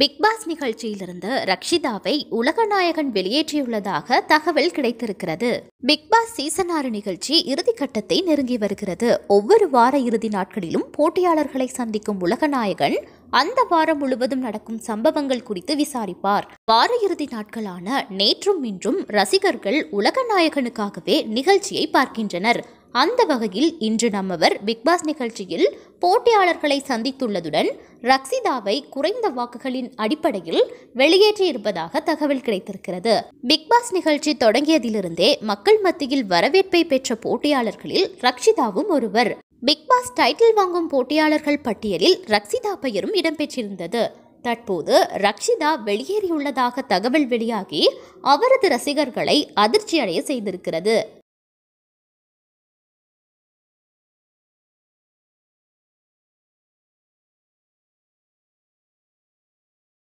Bigg Boss நிகழ்ச்சியிலிருந்து ரக்ஷிதாவை உலகநாயகன் வெளியேற்றியுள்ளதாக தகவல் கிடைத்திருக்கிறது பிக்பாஸ் சீசன் ஆறு நிகழ்ச்சி இறுதிக்கட்டத்தை நெருங்கி வருகிறது ஒவ்வொரு வார இறுதி நாட்களிலும் போட்டியாளர்களை சந்திக்கும் உலகநாயகன் அந்த வாரம் முழுவதும் நடக்கும் சம்பவங்கள் குறித்து விசாரிப்பார் வார இறுதி நாட்களான நேற்றும் இன்றும் ரசிகர்கள் உலகநாயகனுக்காகவே நிகழ்ச்சியை பார்க்கின்றனர் அந்த வகையில் இன்று நம்மவர் பிக்பாஸ் நிகழ்ச்சியில் போட்டியாளர்களை சந்தித்துள்ளதுடன் ரக்ஸிதாவை குறைந்த வாக்குகளின் அடிப்படையில் வெளியேற்றியிருப்பதாக தகவல் கிடைத்திருக்கிறது பிக்பாஸ் நிகழ்ச்சி தொடங்கியதிலிருந்தே மக்கள் மத்தியில் வரவேற்பை பெற்ற போட்டியாளர்களில் ரக்ஷிதாவும் ஒருவர் பிக்பாஸ் டைட்டில் வாங்கும் போட்டியாளர்கள் பட்டியலில் ரக்ஷிதா பெயரும் இடம்பெற்றிருந்தது தற்போது ரக்ஷிதா வெளியேறியுள்ளதாக தகவல் வெளியாகி அவரது ரசிகர்களை அதிர்ச்சியடைய செய்திருக்கிறது